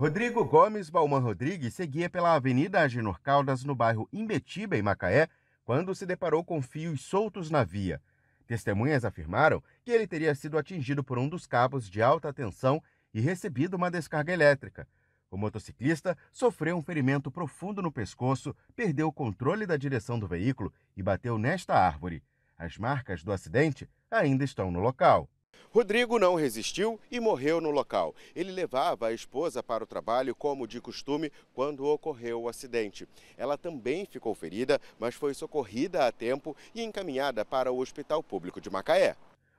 Rodrigo Gomes Balman Rodrigues seguia pela Avenida Agenor Caldas, no bairro Imbetiba, em Macaé, quando se deparou com fios soltos na via. Testemunhas afirmaram que ele teria sido atingido por um dos cabos de alta tensão e recebido uma descarga elétrica. O motociclista sofreu um ferimento profundo no pescoço, perdeu o controle da direção do veículo e bateu nesta árvore. As marcas do acidente ainda estão no local. Rodrigo não resistiu e morreu no local. Ele levava a esposa para o trabalho, como de costume, quando ocorreu o acidente. Ela também ficou ferida, mas foi socorrida a tempo e encaminhada para o Hospital Público de Macaé.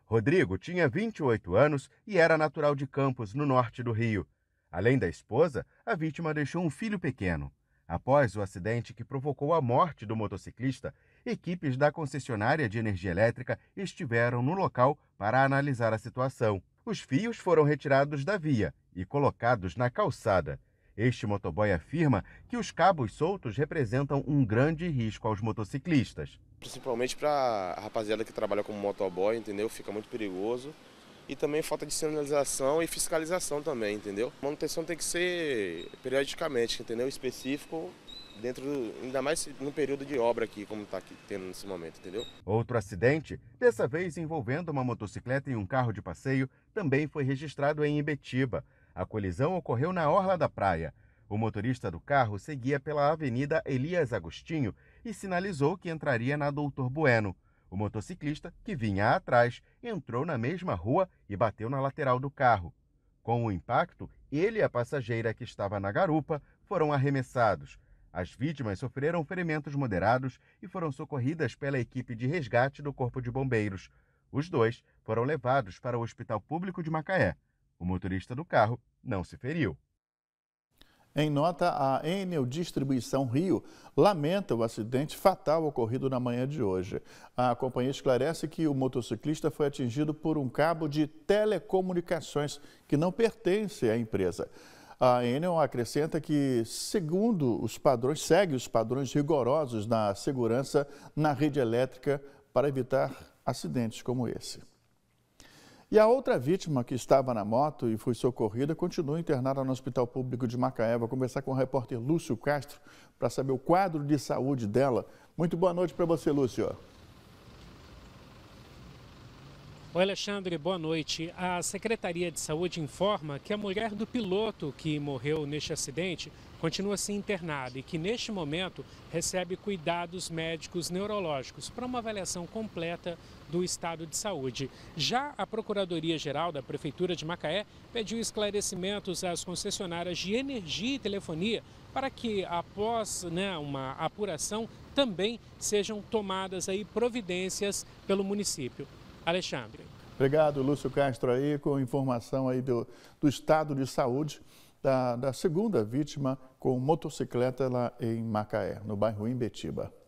Rodrigo tinha 28 anos e era natural de Campos, no norte do Rio. Além da esposa, a vítima deixou um filho pequeno. Após o acidente que provocou a morte do motociclista, equipes da concessionária de energia elétrica estiveram no local para analisar a situação. Os fios foram retirados da via e colocados na calçada. Este motoboy afirma que os cabos soltos representam um grande risco aos motociclistas. Principalmente para a rapaziada que trabalha como motoboy, entendeu? Fica muito perigoso. E também falta de sinalização e fiscalização também, entendeu? A manutenção tem que ser periodicamente, entendeu? Específico dentro do, ainda mais no período de obra aqui, como está tendo nesse momento, entendeu? Outro acidente, dessa vez envolvendo uma motocicleta e um carro de passeio, também foi registrado em Ibetiba. A colisão ocorreu na orla da praia. O motorista do carro seguia pela Avenida Elias Agostinho e sinalizou que entraria na Doutor Bueno. O motociclista, que vinha atrás, entrou na mesma rua e bateu na lateral do carro. Com o impacto, ele e a passageira que estava na garupa foram arremessados. As vítimas sofreram ferimentos moderados e foram socorridas pela equipe de resgate do Corpo de Bombeiros. Os dois foram levados para o Hospital Público de Macaé. O motorista do carro não se feriu. Em nota, a Enel Distribuição Rio lamenta o acidente fatal ocorrido na manhã de hoje. A companhia esclarece que o motociclista foi atingido por um cabo de telecomunicações que não pertence à empresa. A Enel acrescenta que, segundo os padrões, segue os padrões rigorosos na segurança na rede elétrica para evitar acidentes como esse. E a outra vítima que estava na moto e foi socorrida continua internada no Hospital Público de Macaé. Vou conversar com o repórter Lúcio Castro para saber o quadro de saúde dela. Muito boa noite para você, Lúcio. Oi, Alexandre, boa noite. A Secretaria de Saúde informa que a mulher do piloto que morreu neste acidente continua se internada e que neste momento recebe cuidados médicos neurológicos para uma avaliação completa do estado de saúde. Já a Procuradoria-Geral da Prefeitura de Macaé pediu esclarecimentos às concessionárias de energia e telefonia para que após né, uma apuração também sejam tomadas aí providências pelo município. Alexandre. Obrigado, Lúcio Castro, aí com informação aí do, do estado de saúde da, da segunda vítima com motocicleta lá em Macaé, no bairro Imbetiba.